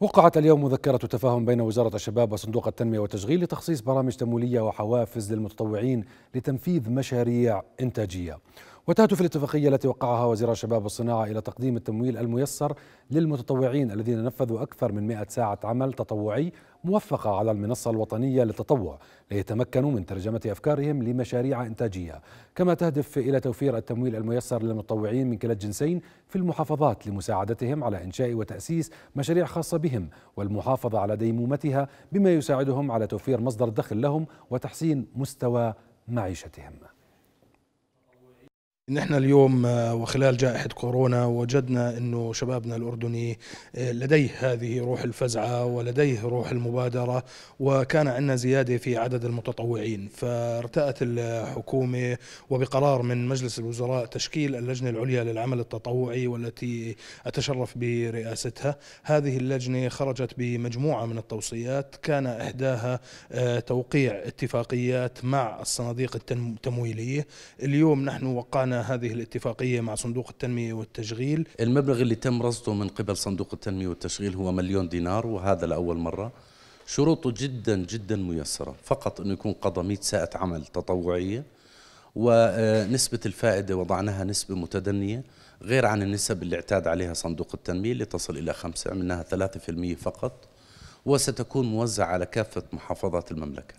وقعت اليوم مذكرة تفاهم بين وزارة الشباب وصندوق التنمية والتشغيل لتخصيص برامج تمويلية وحوافز للمتطوعين لتنفيذ مشاريع إنتاجية وتهدف الاتفاقية التي وقعها وزير الشباب والصناعة إلى تقديم التمويل الميسر للمتطوعين الذين نفذوا أكثر من 100 ساعة عمل تطوعي موفقة على المنصة الوطنية للتطوع ليتمكنوا من ترجمة أفكارهم لمشاريع إنتاجية كما تهدف إلى توفير التمويل الميسر للمتطوعين من كلا الجنسين في المحافظات لمساعدتهم على إنشاء وتأسيس مشاريع خاصة بهم والمحافظة على ديمومتها بما يساعدهم على توفير مصدر دخل لهم وتحسين مستوى معيشتهم ان احنا اليوم آه، وخلال جائحه كورونا وجدنا انه شبابنا الاردني آه، لديه هذه روح الفزعه ولديه روح المبادره وكان عندنا زياده في عدد المتطوعين فارتأت الحكومه وبقرار من مجلس الوزراء تشكيل اللجنه العليا للعمل التطوعي والتي اتشرف برئاستها هذه اللجنه خرجت بمجموعه من التوصيات كان احداها آه، توقيع اتفاقيات مع الصناديق التمويليه اليوم نحن وقعنا هذه الاتفاقية مع صندوق التنمية والتشغيل المبلغ اللي تم رصده من قبل صندوق التنمية والتشغيل هو مليون دينار وهذا لأول مرة شروطه جدا جدا ميسرة فقط أنه يكون قضى 100 ساعة عمل تطوعية ونسبة الفائدة وضعناها نسبة متدنية غير عن النسب اللي اعتاد عليها صندوق التنمية اللي تصل إلى خمسة منها 3% فقط وستكون موزعة على كافة محافظات المملكة